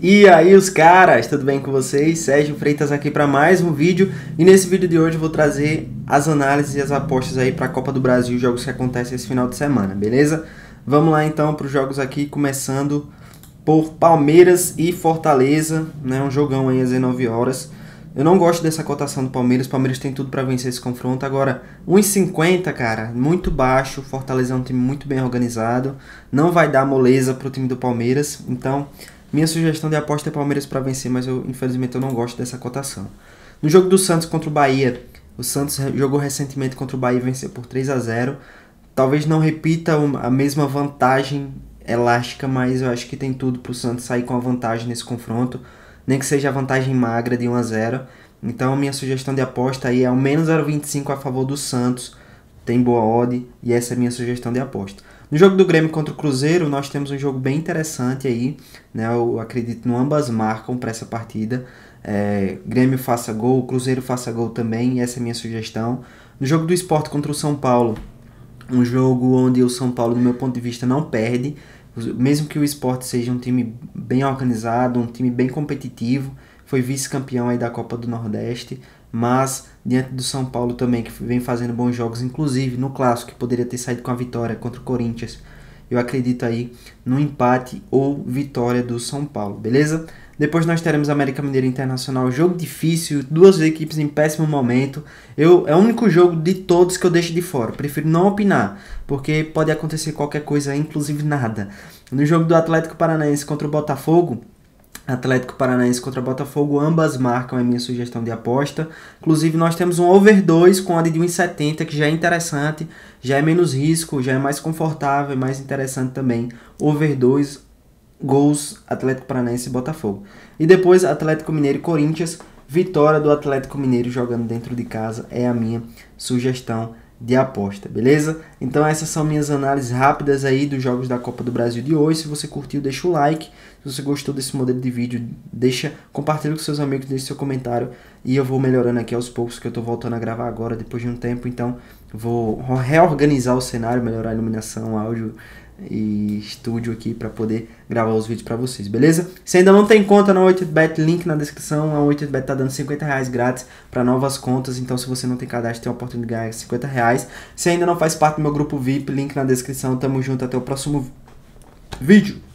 E aí os caras, tudo bem com vocês? Sérgio Freitas aqui para mais um vídeo e nesse vídeo de hoje eu vou trazer as análises e as apostas aí para a Copa do Brasil, jogos que acontecem esse final de semana, beleza? Vamos lá então para os jogos aqui, começando por Palmeiras e Fortaleza, né? Um jogão aí às 19 horas. Eu não gosto dessa cotação do Palmeiras, o Palmeiras tem tudo para vencer esse confronto. Agora, 1,50, cara, muito baixo. Fortaleza é um time muito bem organizado, não vai dar moleza pro time do Palmeiras, então minha sugestão de aposta é Palmeiras para vencer, mas eu infelizmente eu não gosto dessa cotação. No jogo do Santos contra o Bahia, o Santos jogou recentemente contra o Bahia e venceu por 3 a 0. Talvez não repita a mesma vantagem elástica, mas eu acho que tem tudo para o Santos sair com a vantagem nesse confronto, nem que seja a vantagem magra de 1 a 0. Então minha sugestão de aposta aí é ao menos 0,25 a favor do Santos. Tem boa odd e essa é a minha sugestão de aposta. No jogo do Grêmio contra o Cruzeiro, nós temos um jogo bem interessante aí, né? Eu acredito que ambas marcam para essa partida. É, Grêmio faça gol, Cruzeiro faça gol também, essa é a minha sugestão. No jogo do esporte contra o São Paulo, um jogo onde o São Paulo, do meu ponto de vista, não perde. Mesmo que o esporte seja um time bem organizado, um time bem competitivo, foi vice-campeão aí da Copa do Nordeste, mas diante do São Paulo também, que vem fazendo bons jogos, inclusive no clássico, que poderia ter saído com a vitória contra o Corinthians. Eu acredito aí no empate ou vitória do São Paulo, beleza? Depois nós teremos América Mineira Internacional, jogo difícil, duas equipes em péssimo momento. Eu é o único jogo de todos que eu deixo de fora. Prefiro não opinar, porque pode acontecer qualquer coisa, inclusive nada. No jogo do Atlético Paranaense contra o Botafogo, Atlético Paranaense contra Botafogo, ambas marcam a é minha sugestão de aposta. Inclusive, nós temos um over 2 com a de 1,70, que já é interessante, já é menos risco, já é mais confortável, mais interessante também. Over 2 gols Atlético Paranaense e Botafogo. E depois Atlético Mineiro e Corinthians, vitória do Atlético Mineiro jogando dentro de casa é a minha sugestão de aposta, beleza? Então essas são minhas análises rápidas aí dos jogos da Copa do Brasil de hoje. Se você curtiu, deixa o like. Se você gostou desse modelo de vídeo, deixa, compartilha com seus amigos, deixe seu comentário e eu vou melhorando aqui aos poucos que eu estou voltando a gravar agora depois de um tempo, então vou reorganizar o cenário, melhorar a iluminação, áudio, e estúdio aqui para poder gravar os vídeos para vocês, beleza? Se ainda não tem conta na 8bet, link na descrição, a 8bet tá dando 50 reais grátis para novas contas, então se você não tem cadastro, tem a oportunidade de ganhar 50 reais. Se ainda não faz parte do meu grupo VIP, link na descrição, tamo junto, até o próximo vídeo.